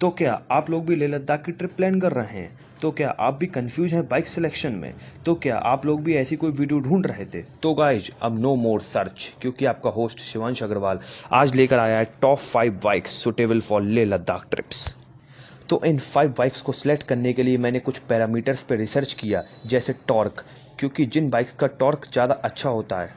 तो क्या आप लोग भी ले लद्दाख की ट्रिप प्लान कर रहे हैं तो क्या आप भी कंफ्यूज हैं बाइक सिलेक्शन में तो क्या आप लोग भी ऐसी कोई वीडियो ढूंढ रहे थे तो गाइज अब नो मोर सर्च क्योंकि आपका होस्ट शिवांश अग्रवाल आज लेकर आया है top five bikes suitable for Leh Ladakh trips तो इन फाइव बाइक्स को सिलेक्ट करने के लिए मैंने कुछ पैरामीटर्स पर रिसर्च किया जैसे टॉर्क क्योंकि जिन बाइक्स का टॉर्क ज़्यादा अच्छा होता है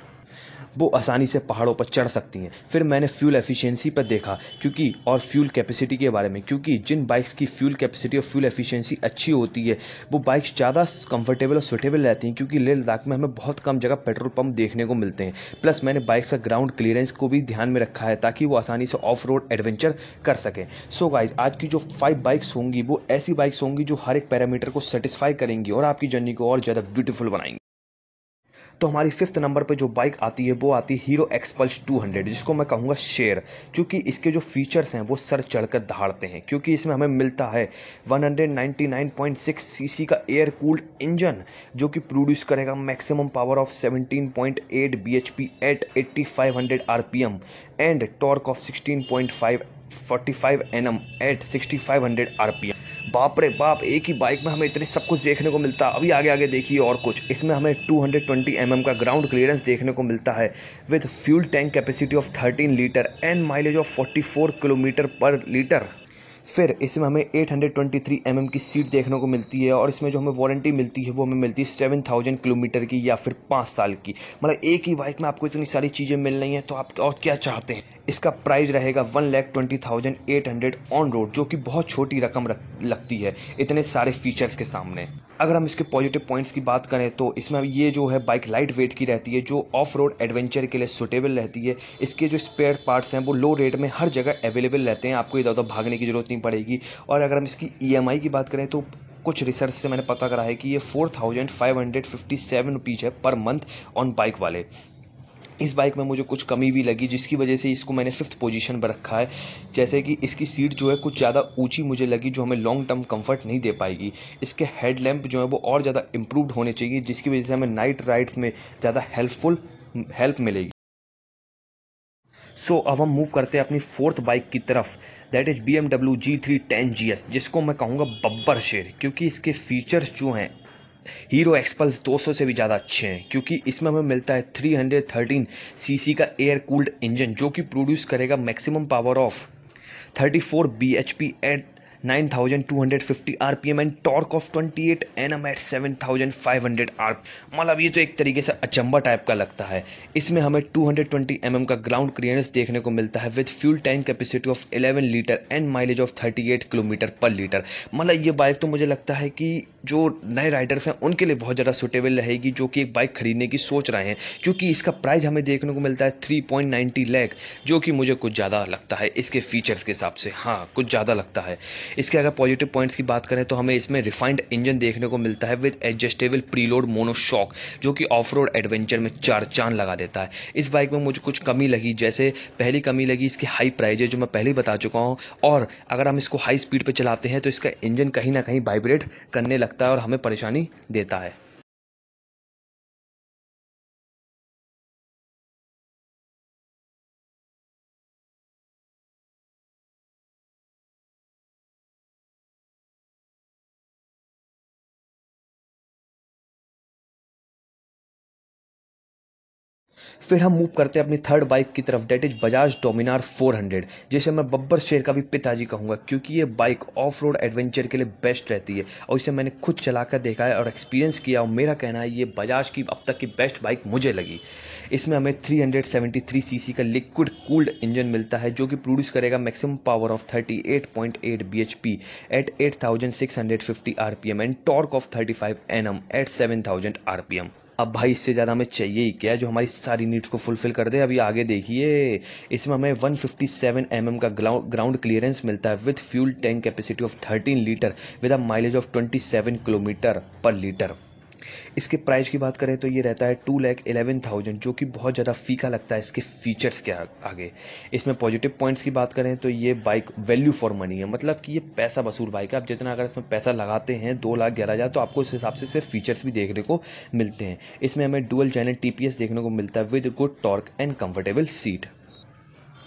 वो आसानी से पहाड़ों पर चढ़ सकती हैं फिर मैंने फ्यूल एफिशिएंसी पर देखा क्योंकि और फ्यूल कैपेसिटी के बारे में क्योंकि जिन बाइक्स की फ्यूल कैपेसिटी और फ्यूल एफिशिएंसी अच्छी होती है वो बाइक्स ज़्यादा कंफर्टेबल और सुटेबल रहती हैं क्योंकि लेह लद्दाख में हमें बहुत कम जगह पेट्रोल पंप देखने को मिलते हैं प्लस मैंने बाइक्स का ग्राउंड क्लियरेंस को भी ध्यान में रखा है ताकि वो आसानी से ऑफ रोड एडवेंचर कर सकें सो गाइज आज की जो फाइव बाइक्स होंगी वो ऐसी बाइक्स होंगी जो हर एक पैरामीटर को सेटिस्फाई करेंगी और आपकी जर्नी को और ज़्यादा ब्यूटीफुल बनाएंगी तो हमारी फिफ्थ नंबर पे जो बाइक आती है वो आती है हीरो एक्सपल्स 200 जिसको मैं कहूँगा शेयर क्योंकि इसके जो फीचर्स हैं वो सर चढ़कर दहाड़ते हैं क्योंकि इसमें हमें मिलता है 199.6 सीसी का एयर कूल्ड इंजन जो कि प्रोड्यूस करेगा maximum power of 17.8 point eight बी 8500 rpm and torque of sixteen point five at 6500 rpm बाप रे बाप एक ही बाइक में हमें इतनी सब कुछ देखने को मिलता अभी आगे आगे देखिए और कुछ इसमें हमें 220 एम mm का ग्राउंड क्लियरेंस देखने को मिलता है with fuel tank capacity of 13 litre and mileage of 44 kilometre per litre फिर इसमें हमें 823 mm की सीट देखने को मिलती है और इसमें जो हमें वारंटी मिलती है वो हमें मिलती है सेवन थाउजेंड किलोमीटर की या फिर पाँच साल की मतलब एक ही बाइक में आपको इतनी सारी चीज़ें मिल रही हैं तो आप और क्या चाहते हैं इसका प्राइस रहेगा one lakh twenty thousand eight hundred on road जो कि बहुत छोटी रकम रक, लगती है इतने सारे फीचर्स के सामने अगर हम इसके पॉजिटिव पॉइंट्स की बात करें तो इसमें ये जो है बाइक लाइट वेट की रहती है जो ऑफ रोड एडवेंचर के लिए सुटेबल रहती है इसके जो स्पेयर पार्ट्स हैं वो लो रेट में हर जगह अवेलेबल रहते हैं आपको इधर उधर भागने की जरूरत कितनी पड़ेगी और अगर हम इसकी ई e की बात करें तो कुछ रिसर्च से मैंने पता करा है कि ये four thousand five hundred fifty seven rupees है पर मंथ ऑन बाइक वाले इस बाइक में मुझे कुछ कमी भी लगी जिसकी वजह से इसको मैंने फिफ्थ पोजीशन पर रखा है जैसे कि इसकी सीट जो है कुछ ज़्यादा ऊंची मुझे लगी जो हमें लॉन्ग टर्म कंफर्ट नहीं दे पाएगी इसके हेडलैम्प जो है वो और ज़्यादा इम्प्रूवड होने चाहिए जिसकी वजह से हमें नाइट राइड्स में ज़्यादा हेल्पफुल हेल्प मिलेगी सो so, अब हम मूव करते हैं अपनी फोर्थ बाइक की तरफ that is B M W G three ten G S जिसको मैं कहूँगा बब्बर शेर क्योंकि इसके फीचर्स जो हैं हीरो एक्सपल्स 200 से भी ज़्यादा अच्छे हैं क्योंकि इसमें हमें मिलता है 313 सीसी का एयर कूल्ड इंजन जो कि प्रोड्यूस करेगा maximum power of 34 P at 9250 RPM and torque of 28 NM at 7500 R मतलब ये तो एक तरीके से अचंबा टाइप का लगता है इसमें हमें 220 एमएम का ग्राउंड क्लियरेंस देखने को मिलता है with fuel tank capacity of 11 litre and mileage of 38 kilometre per litre मतलब ये बाइक तो मुझे लगता है कि जो नए राइडर्स हैं उनके लिए बहुत ज़्यादा सुटेबल रहेगी जो कि एक बाइक खरीदने की सोच रहे हैं क्योंकि इसका प्राइस हमें देखने को मिलता है थ्री पॉइंट नाइन्टी लैख जो कि मुझे कुछ ज़्यादा लगता है इसके फीचर्स के हिसाब से हाँ कुछ ज़्यादा लगता है इसके अगर पॉजिटिव पॉइंट्स की बात करें तो हमें इसमें रिफाइंड इंजन देखने को मिलता है विद एडजस्टेबल प्रीलोड मोनोशॉक जो कि ऑफ रोड एडवेंचर में चार चांद लगा देता है इस बाइक में मुझे कुछ कमी लगी जैसे पहली कमी लगी इसकी हाई प्राइज जो मैं पहले बता चुका हूँ और अगर हम इसको हाई स्पीड पर चलाते हैं तो इसका इंजन कहीं ना कहीं वाइब्रेट करने लगता सकता है और हमें परेशानी देता है फिर हम मूव करते हैं अपनी थर्ड बाइक की तरफ डेट इज बजाज डोमिनार 400 जिसे मैं बब्बर शेर का भी पिताजी कहूँगा क्योंकि ये बाइक ऑफ रोड एडवेंचर के लिए बेस्ट रहती है और इसे मैंने खुद चलाकर देखा है और एक्सपीरियंस किया और मेरा कहना है ये बजाज की अब तक की बेस्ट बाइक मुझे लगी इसमें हमें 373 सीसी का लिक्विड कूल्ड इंजन मिलता है जो कि प्रोड्यूस करेगा maximum power of 38.8 point eight 8650 M and torque of 35 M at 7000 M अब भाई इससे ज़्यादा हमें चाहिए ही क्या जो हमारी सारी नीड्स को फुलफिल कर दे अभी आगे देखिए इसमें हमें 157 फिफ्टी mm का ग्राउंड क्लियरेंस मिलता है with fuel tank capacity of 13 litre with a mileage of 27 kilometre per litre इसके प्राइस की बात करें तो ये रहता है टू लैख एलेवन थाउजेंड जो कि बहुत ज़्यादा फीका लगता है इसके फीचर्स के आगे इसमें पॉजिटिव पॉइंट्स की बात करें तो ये बाइक वैल्यू फॉर मनी है मतलब कि ये पैसा वसूल बाइक है आप जितना अगर इसमें पैसा लगाते हैं दो लाख ग्यारह हज़ार तो आपको इस हिसाब से सिर्फ फीचर्स भी देखने को मिलते हैं इसमें हमें डुअल चैनल टी देखने को मिलता है with good torque and comfortable seat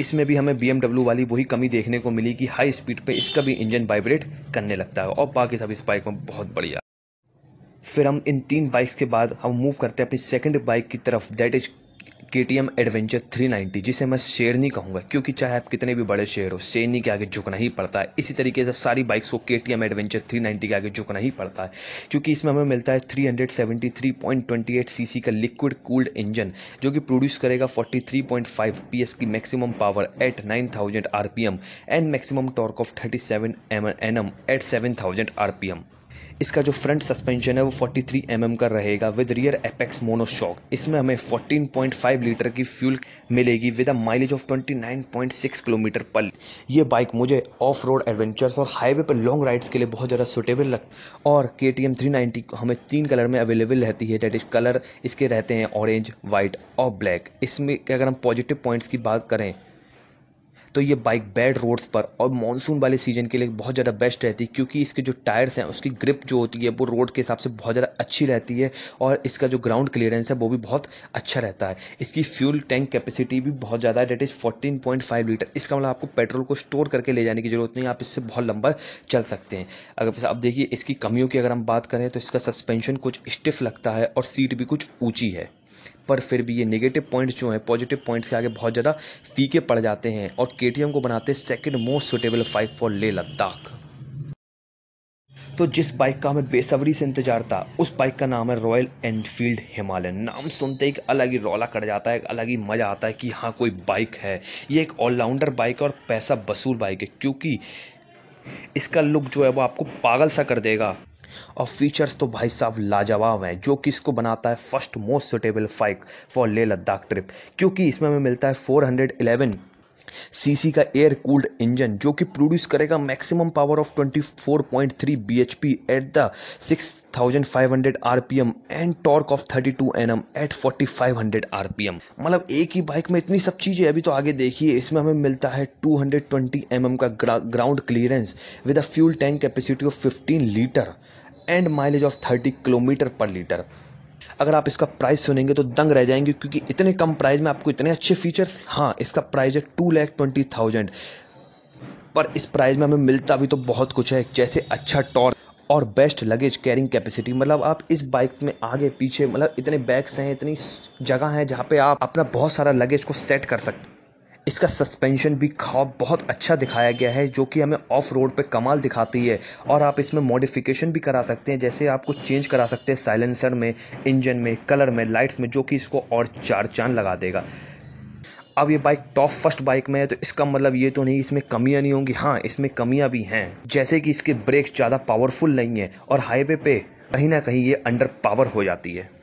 इसमें भी हमें बी वाली वही कमी देखने को मिली कि हाई स्पीड पे इसका भी इंजन वाइब्रेट करने लगता है और बाकी सब इस बाइक में बहुत बढ़िया फिर हम इन तीन बाइक्स के बाद हम मूव करते हैं अपनी सेकंड बाइक की तरफ that is K T M adventure three ninety जिसे मैं शेर नहीं कहूँगा क्योंकि चाहे आप कितने भी बड़े शेर हो शेरनी के आगे झुकना ही पड़ता है इसी तरीके से सारी बाइक्स को K T M adventure three ninety के आगे झुकना ही पड़ता है क्योंकि इसमें हमें मिलता है three hundred seventy three point twenty eight C C का लिक्विड कूल्ड इंजन जो कि प्रोड्यूस करेगा forty three point five P S की maximum power at nine thousand R P M and maximum torque of thirty seven M N M at seven thousand R P M इसका जो front suspension है वो 43 M mm का रहेगा with rear apex monoshock इसमें हमें 14.5 litre की fuel मिलेगी with a mileage of 29.6 kilometre per ये बाइक मुझे ऑफ रोड एडवेंचर्स और हाईवे पर लॉन्ग राइड्स के लिए बहुत ज़्यादा सुटेबल लग और के टी एम हमें तीन कलर में अवेलेबल रहती है डेट इज कलर इसके रहते हैं ऑरेंज वाइट और ब्लैक इसमें अगर हम पॉजिटिव पॉइंट्स की बात करें तो ये बाइक बैड रोड्स पर और मानसून वाले सीजन के लिए बहुत ज़्यादा बेस्ट रहती है क्योंकि इसके जो टायर्स हैं उसकी ग्रिप जो होती है वो रोड के हिसाब से बहुत ज़्यादा अच्छी रहती है और इसका जो ग्राउंड क्लियरेंस है वो भी बहुत अच्छा रहता है इसकी फ्यूल टैंक कैपेसिटी भी बहुत ज़्यादा है that is fourteen point five litre इसका मतलब आपको पेट्रोल को स्टोर करके ले जाने की जरूरत नहीं आप इससे बहुत लंबा चल सकते हैं अगर आप देखिए इसकी कमियों की अगर हम बात करें तो इसका सस्पेंशन कुछ स्टिफ लगता है और सीट भी कुछ ऊँची है पर फिर भी ये नेगेटिव पॉइंट्स जो है पॉजिटिव पॉइंट्स के आगे बहुत ज़्यादा फीके पड़ जाते हैं और के को बनाते हैं second most suitable bike for Leh Ladakh तो जिस बाइक का हमें बेसब्री से इंतजार था उस बाइक का नाम है रॉयल एनफील्ड हिमालयन नाम सुनते एक अलग ही रौला कट जाता है एक अलग ही मज़ा आता है कि हाँ कोई बाइक है ये एक ऑलराउंडर बाइक है और पैसा वसूल बाइक है क्योंकि इसका लुक जो है वो आपको पागल सा कर देगा और फीचर्स तो भाई साहब लाजवाब हैं जो कि इसको बनाता है first most suitable bike for Leh Ladakh trip क्योंकि इसमें हमें मिलता है 411 सीसी का एयर कूल्ड इंजन जो कि प्रोड्यूस करेगा maximum power of 24.3 BHP at the 6500 RPM and torque of 32 NM at 4500 RPM मतलब एक ही बाइक में इतनी सब चीज़ें अभी तो आगे देखिए इसमें हमें मिलता है 220 mm का ground clearance with a fuel tank capacity of 15 litre and mileage of thirty kilometre per litre अगर आप इसका प्राइस सुनेंगे तो दंग रह जाएंगे क्योंकि इतने कम प्राइस में आपको इतने अच्छे फीचर्स हाँ इसका प्राइस है टू लैख ट्वेंटी थाउजेंड पर इस प्राइस में हमें मिलता भी तो बहुत कुछ है जैसे अच्छा टॉर और बेस्ट लगेज कैरिंग कैपेसिटी मतलब आप इस बाइक में आगे पीछे मतलब इतने बैग्स हैं इतनी जगह हैं जहाँ पे आप अपना बहुत सारा लगेज को सेट कर सकते इसका सस्पेंशन भी खाब बहुत अच्छा दिखाया गया है जो कि हमें ऑफ रोड पे कमाल दिखाती है और आप इसमें मॉडिफिकेशन भी करा सकते हैं जैसे आप कुछ चेंज करा सकते हैं साइलेंसर में इंजन में कलर में लाइट्स में जो कि इसको और चार चांद लगा देगा अब ये बाइक टॉप फर्स्ट बाइक में है तो इसका मतलब ये तो नहीं इसमें कमियां नहीं होंगी हाँ इसमें कमियां भी हैं जैसे कि इसके ब्रेक ज़्यादा पावरफुल नहीं है और हाईवे पे कहीं ना कहीं ये अंडर पावर हो जाती है